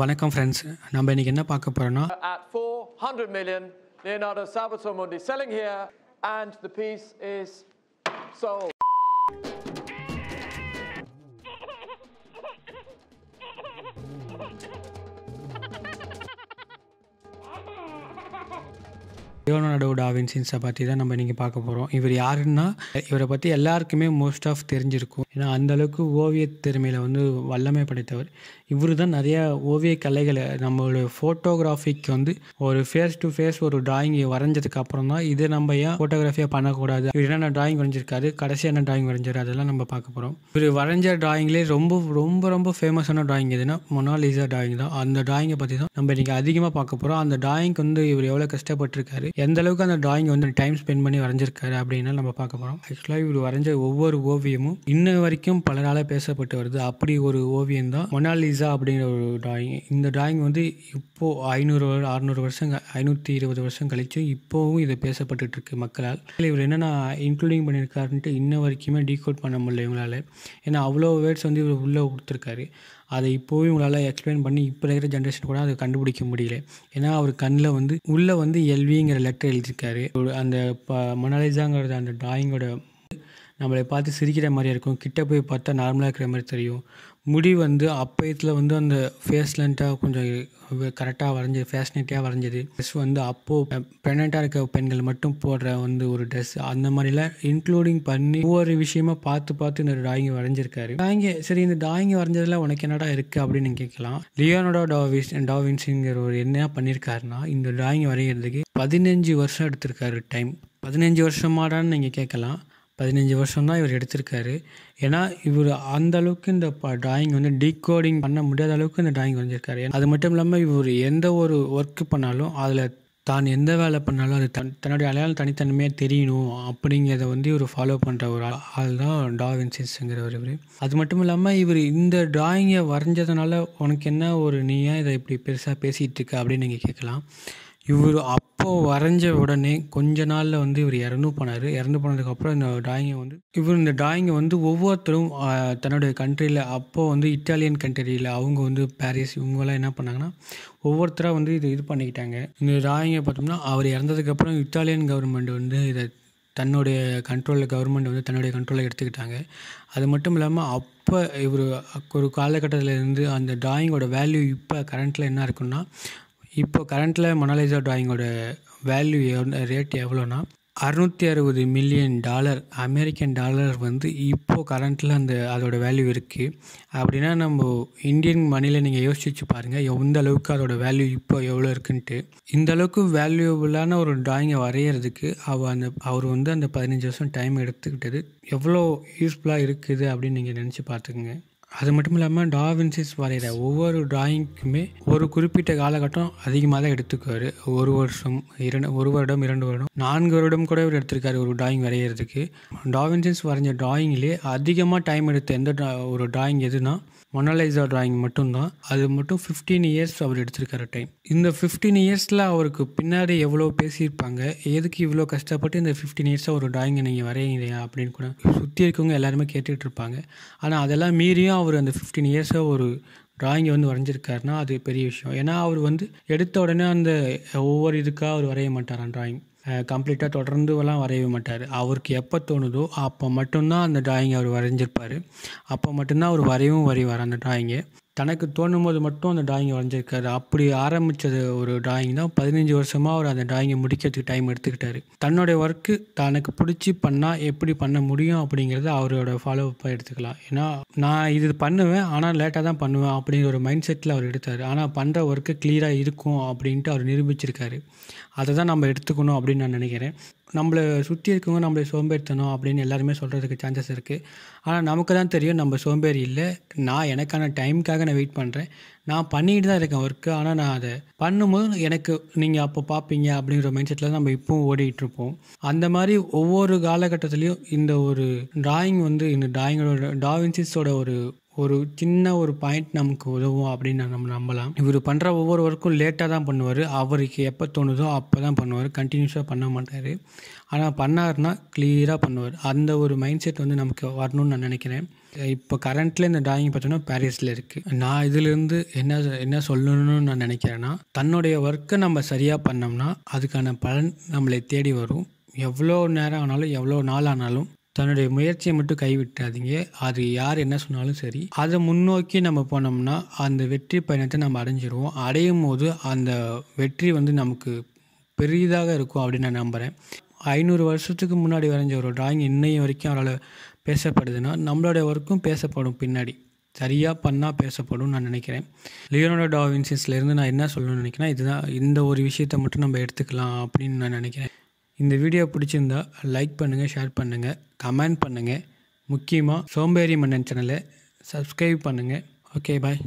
வணக்கம் ஃப்ரெண்ட்ஸ் நம்ம இன்னைக்கு என்ன பார்க்க போறோம்னா at 400 million Leonardo Salvatore selling here and the piece is sold Leonardo டாவின்சின்ஸை பற்றி தான் நம்ம இன்றைக்கி பார்க்க போகிறோம் இவர் யாருன்னா இவரை பற்றி எல்லாருக்குமே மோஸ்ட் ஆஃப் தெரிஞ்சிருக்கும் ஏன்னா அந்தளவுக்கு ஓவிய திறமையில் வந்து வல்லமை படைத்தவர் இவர் தான் நிறையா ஓவிய கலைகளை நம்மளோட ஃபோட்டோகிராஃபிக்கு வந்து ஒரு ஃபேஸ் டு ஃபேஸ் ஒரு டிராயிங் வரைஞ்சதுக்கு அப்புறம் தான் இது நம்ம ஏன் ஃபோட்டோகிராஃபியாக பண்ணக்கூடாது இவர் என்னென்ன டிராயிங் வரைஞ்சிருக்காரு கடைசி என்ன டிராயிங் வரைஞ்சார் அதெல்லாம் நம்ம பார்க்க போகிறோம் இவர் வரைஞ்ச டிராயிங்லேயே ரொம்ப ரொம்ப ரொம்ப ஃபேமஸான டிராயிங் எதுனா மொனாலிசா டிராயிங் தான் அந்த டிராயிங்கை பற்றி தான் நம்ம இன்றைக்கி அதிகமாக பார்க்க போகிறோம் அந்த டிராயிங்க்கு வந்து இவர் எவ்வளோ கஷ்டப்பட்டிருக்காரு எந்த அளவுக்கு அந்த டிராயிங் வந்து டைம் ஸ்பெண்ட் பண்ணி வரைஞ்சிருக்காரு அப்படின்னு நம்ம பார்க்க போகிறோம் ஆக்சுவலாக இவர் வரைஞ்ச ஒவ்வொரு ஓவியமும் இன்னும் வரைக்கும் பலரால் பேசப்பட்டு வருது அப்படி ஒரு ஓவியம் தான் மொனாலிசா அப்படிங்கிற ஒரு டிராயிங் இந்த டிராயிங் வந்து இப்போது ஐநூறு அறுநூறு வருஷம் ஐநூற்றி இருபது வருஷம் கழிச்சும் இப்போவும் இது பேசப்பட்டுருக்கு மக்களால் இவர் என்னென்னா இன்க்ளூடிங் பண்ணியிருக்காருன்ட்டு இன்ன வரைக்குமே டீகோட் பண்ண முடியல இவங்களால் ஏன்னா அவ்வளோ வேர்ட்ஸ் வந்து இவர் உள்ளே கொடுத்துருக்காரு அதை இப்போவும் இவங்களால் எக்ஸ்பிளைன் பண்ணி இப்போ இருக்கிற ஜென்ரேஷன் கூட அதை கண்டுபிடிக்க முடியல ஏன்னா அவர் கண்ணில் வந்து உள்ளே வந்து எல்விங்கிற லெட்டர் எழுதியிருக்காரு அந்த ப மொனாலிசாங்கிறது அந்த டிராயிங்கோட நம்மளை பார்த்து சிரிக்கிற மாதிரியாக இருக்கும் கிட்டே போய் பார்த்தா நார்மலாக இருக்கிற மாதிரி தெரியும் முடி வந்து அப்பயத்தில் வந்து அந்த ஃபேஸ்லண்ட்டாக கொஞ்சம் கரெக்டாக வரைஞ்சது ஃபேஷனேட்டியாக வரைஞ்சது ட்ரெஸ் வந்து அப்போது ப்ரெக்னெண்ட்டாக இருக்க பெண்கள் மட்டும் போடுற வந்து ஒரு ட்ரெஸ் அந்த மாதிரிலாம் இன்க்ளூடிங் பண்ணி ஒவ்வொரு விஷயமா பார்த்து பார்த்து இந்த டிராயிங் வரைஞ்சிருக்காரு டாயிங்க சரி இந்த டிராயிங் வரைஞ்சதில் உனக்கு என்னடா இருக்குது அப்படின்னு கேட்கலாம் லியோனோடோ டாவிஸ் டாவின்ஸுங்கிற ஒரு என்ன பண்ணியிருக்காருன்னா இந்த டிராயிங் வரைகிறதுக்கு பதினஞ்சு வருஷம் எடுத்திருக்காரு டைம் பதினஞ்சு வருஷமாடான்னு நீங்கள் கேட்கலாம் பதினஞ்சு வருஷம் தான் இவர் எடுத்திருக்காரு ஏன்னா இவர் அந்த அளவுக்கு இந்த டிராயிங் வந்து டீகோடிங் பண்ண முடியாத அளவுக்கு இந்த டிராயிங் வரைஞ்சிருக்காரு அது மட்டும் இல்லாமல் இவர் எந்த ஒரு ஒர்க்கு பண்ணாலும் அதில் தான் எந்த வேலை பண்ணாலும் அது தன் தன்னுடைய அடையாளம் தனித்தன்மையாக தெரியணும் அப்படிங்கிறத வந்து இவர் ஃபாலோ பண்ணுற ஒரு ஆள் தான் டாவின்சிஸுங்கிறவர் இவர் அது மட்டும் இல்லாமல் இவர் இந்த டிராயிங்கை வரைஞ்சதுனால உனக்கு என்ன ஒரு நீயா இதை இப்படி பெருசாக பேசிகிட்டு இருக்க அப்படின்னு நீங்கள் கேட்கலாம் இவர் அப்போது வரைஞ்ச உடனே கொஞ்ச நாளில் வந்து இவர் இறந்து போனார் இறந்து போனதுக்கப்புறம் இந்த டிராயிங்கை வந்து இவர் இந்த டிராயிங்கை வந்து ஒவ்வொருத்தரும் தன்னுடைய கண்ட்ரியில் அப்போது வந்து இட்டாலியன் கண்ட்ரியில் அவங்க வந்து பாரிஸ் இவங்கெல்லாம் என்ன பண்ணாங்கன்னா ஒவ்வொருத்தராக வந்து இது இது பண்ணிக்கிட்டாங்க இந்த டிராயிங்கை பார்த்தோம்னா அவர் இறந்ததுக்கப்புறம் இட்டாலியன் கவர்மெண்ட் வந்து இதை தன்னுடைய கண்ட்ரோலில் கவர்மெண்ட் வந்து தன்னுடைய கண்ட்ரோலில் எடுத்துக்கிட்டாங்க அது மட்டும் இல்லாமல் அப்போ இவர் ஒரு காலகட்டத்தில் இருந்து அந்த டிராயிங்கோட வேல்யூ இப்போ கரண்ட்டில் என்ன இருக்குன்னா இப்போ கரண்ட்டில் மொனாலிசா ட்ராயிங்கோட வேல்யூ ரேட் எவ்வளோன்னா அறுநூற்றி அறுபது மில்லியன் டாலர் அமெரிக்கன் டாலர் வந்து இப்போது கரண்ட்டில் அந்த அதோடய வேல்யூ இருக்குது அப்படின்னா நம்ம இந்தியன் மணியில் நீங்கள் யோசிச்சு பாருங்கள் எந்த அளவுக்கு அதோடய வேல்யூ இப்போ எவ்வளோ இருக்குன்ட்டு இந்த அளவுக்கு வேல்யூபுளான ஒரு ட்ராயிங்கை வரைகிறதுக்கு அவள் அந்த அவர் வந்து அந்த பதினஞ்சு வருஷம் டைம் எடுத்துக்கிட்டது எவ்வளோ யூஸ்ஃபுல்லாக இருக்குது அப்படின்னு நீங்கள் நினச்சி பார்த்துக்குங்க அது மட்டும் இல்லாமல் டாவின்சிஸ் வரைகிற ஒவ்வொரு டிராயிங்க்குமே ஒரு குறிப்பிட்ட காலகட்டம் அதிகமாக தான் எடுத்துக்குவார் ஒரு வருஷம் இரண்டு ஒரு வருடம் இரண்டு வருடம் நான்கு வருடம் கூட இவர் எடுத்திருக்காரு ஒரு டிராயிங் வரைகிறதுக்கு டாவின்சிஸ் வரைஞ்ச டிராயிங்லேயே அதிகமாக டைம் எடுத்த எந்த ஒரு டிராயிங் எதுனா மொனலைசா டிராயிங் மட்டும்தான் அது மட்டும் ஃபிஃப்டீன் இயர்ஸ் அவர் எடுத்திருக்கிற டைம் இந்த ஃபிஃப்டீன் இயர்ஸில் அவருக்கு பின்னாடி எவ்வளோ பேசியிருப்பாங்க எதுக்கு இவ்வளோ கஷ்டப்பட்டு இந்த ஃபிஃப்டீன் இயர்ஸாக ஒரு டிராயிங்கை நீங்கள் வரைகிறீங்க அப்படின்னு கூட சுற்றி இருக்கவங்க எல்லாருமே கேட்டுகிட்டு இருப்பாங்க ஆனால் அதெல்லாம் மீறியும் அவர் அந்த ஃபிஃப்டீன் இயர்ஸாக ஒரு ட்ராயிங்கை வந்து வரைஞ்சிருக்காருனா அது பெரிய விஷயம் ஏன்னா அவர் வந்து எடுத்த உடனே அந்த ஒவ்வொரு இதுக்காக அவர் வரைய மாட்டாராம் ட்ராயிங் கம்ப்ளீட்டாக தொடர்ந்துலாம் வரைய மாட்டார் அவருக்கு எப்போ தோணுதோ அப்போ மட்டும்தான் அந்த ட்ராயிங்கை அவர் வரைஞ்சிருப்பார் அப்போ மட்டும்தான் அவர் வரையவும் வரைவார் அந்த ட்ராயிங்கை தனக்கு தோணும் போது மட்டும் அந்த டிராயிங் வரைஞ்சிருக்காரு அப்படி ஆரம்பித்தது ஒரு டிராயிங் தான் பதினஞ்சு வருஷமாக அவர் அந்த டிராயிங்கை முடிக்கிறதுக்கு டைம் எடுத்துக்கிட்டார் தன்னுடைய ஒர்க்கு தனக்கு பிடிச்சி பண்ணால் எப்படி பண்ண முடியும் அப்படிங்கிறத அவரோட ஃபாலோ அப்பாக எடுத்துக்கலாம் ஏன்னா நான் இது பண்ணுவேன் ஆனால் லேட்டாக தான் பண்ணுவேன் அப்படிங்கிற ஒரு மைண்ட் செட்டில் அவர் எடுத்தார் ஆனால் பண்ணுற ஒர்க்கு கிளியராக இருக்கும் அப்படின்ட்டு அவர் நிரூபிச்சிருக்காரு அதை தான் நம்ம எடுத்துக்கணும் அப்படின்னு நான் நினைக்கிறேன் நம்மளை சுற்றி இருக்கவங்க நம்மளை சோம்பேறித்தனம் அப்படின்னு எல்லாருமே சொல்கிறதுக்கு சான்சஸ் இருக்குது ஆனால் நமக்கு தான் தெரியும் நம்ம சோம்பேறி இல்லை நான் எனக்கான டைமுக்காக நான் வெயிட் பண்ணுறேன் நான் பண்ணிட்டு தான் இருக்கேன் ஒர்க்கு ஆனால் நான் அதை பண்ணும்போது எனக்கு நீங்கள் அப்போ பார்ப்பீங்க அப்படிங்கிற மைண்ட் செட்டில் தான் நம்ம இப்போவும் ஓடிட்டுருப்போம் அந்த மாதிரி ஒவ்வொரு காலகட்டத்துலேயும் இந்த ஒரு டிராயிங் வந்து இந்த டிராயிங்கோட டாவின்சிஸோட ஒரு ஒரு சின்ன ஒரு பாயிண்ட் நமக்கு உதவும் அப்படின்னு நம்ம நம்பலாம் இவர் பண்ணுற ஒவ்வொரு ஒர்க்கும் லேட்டாக தான் பண்ணுவார் அவருக்கு எப்போ தோணுதோ அப்போ தான் பண்ணுவார் கண்டினியூஸாக பண்ண மாட்டார் ஆனால் பண்ணார்னா கிளியராக பண்ணுவார் அந்த ஒரு மைண்ட் செட் வந்து நமக்கு வரணும்னு நான் நினைக்கிறேன் இப்போ கரண்ட்டில் இந்த டிராயிங் பார்த்தோன்னா பாரிஸில் இருக்குது நான் இதிலிருந்து என்ன என்ன சொல்லணும்னு நான் நினைக்கிறேன்னா தன்னுடைய ஒர்க்கை நம்ம சரியாக பண்ணோம்னா அதுக்கான பலன் நம்மளை தேடி வரும் எவ்வளோ நேரம் ஆனாலும் எவ்வளோ நாள் ஆனாலும் தன்னுடைய முயற்சியை மட்டும் கைவிட்டாதீங்க அது யார் என்ன சொன்னாலும் சரி அதை முன்னோக்கி நம்ம போனோம்னா அந்த வெற்றி பயணத்தை நம்ம அடைஞ்சிருவோம் அடையும் போது அந்த வெற்றி வந்து நமக்கு பெரிதாக இருக்கும் அப்படின்னு நான் நம்புகிறேன் ஐநூறு வருஷத்துக்கு முன்னாடி வரைஞ்ச ஒரு டிராயிங் இன்னைய வரைக்கும் அவரால் பேசப்படுதுன்னா நம்மளோட ஒர்க்கும் பேசப்படும் பின்னாடி சரியாக பண்ணால் பேசப்படும் நான் நினைக்கிறேன் லியோனோட டாவின்சிஸ்லேருந்து நான் என்ன சொல்லணும்னு நினைக்கிறேன் இதுதான் இந்த ஒரு விஷயத்தை மட்டும் நம்ம எடுத்துக்கலாம் அப்படின்னு நான் நினைக்கிறேன் இந்த வீடியோ பிடிச்சிருந்தா லைக் பண்ணுங்கள் ஷேர் பண்ணுங்கள் கமெண்ட் பண்ணுங்கள் முக்கியமாக சோம்பேறி மன்னன் சேனலை சப்ஸ்கிரைப் பண்ணுங்கள் ஓகே பாய்